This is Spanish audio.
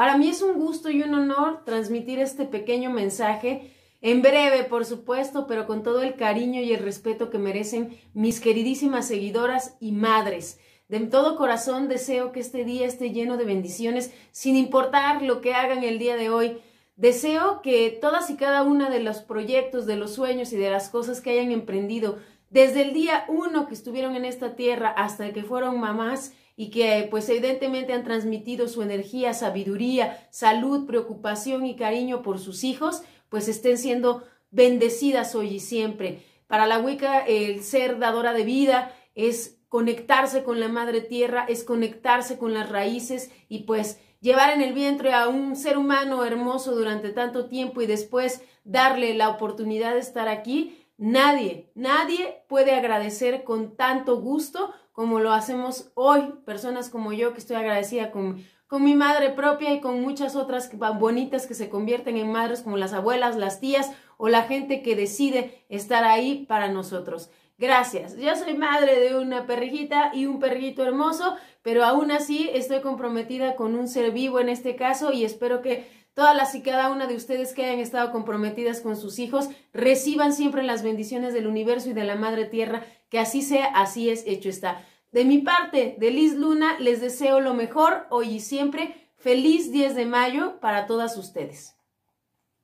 Para mí es un gusto y un honor transmitir este pequeño mensaje, en breve, por supuesto, pero con todo el cariño y el respeto que merecen mis queridísimas seguidoras y madres. De todo corazón deseo que este día esté lleno de bendiciones, sin importar lo que hagan el día de hoy. Deseo que todas y cada una de los proyectos, de los sueños y de las cosas que hayan emprendido desde el día uno que estuvieron en esta tierra hasta que fueron mamás, y que pues evidentemente han transmitido su energía, sabiduría, salud, preocupación y cariño por sus hijos, pues estén siendo bendecidas hoy y siempre. Para la Wicca, el ser dadora de vida es conectarse con la madre tierra, es conectarse con las raíces y pues llevar en el vientre a un ser humano hermoso durante tanto tiempo y después darle la oportunidad de estar aquí, Nadie, nadie puede agradecer con tanto gusto como lo hacemos hoy, personas como yo que estoy agradecida con, mi madre propia y con muchas otras bonitas que se convierten en madres como las abuelas, las tías o la gente que decide estar ahí para nosotros. Gracias. Yo soy madre de una perrijita y un perrito hermoso, pero aún así estoy comprometida con un ser vivo en este caso y espero que todas las y cada una de ustedes que hayan estado comprometidas con sus hijos reciban siempre las bendiciones del universo y de la madre tierra, que así sea, así es, hecho está. De mi parte, de Liz Luna, les deseo lo mejor hoy y siempre. Feliz 10 de mayo para todas ustedes.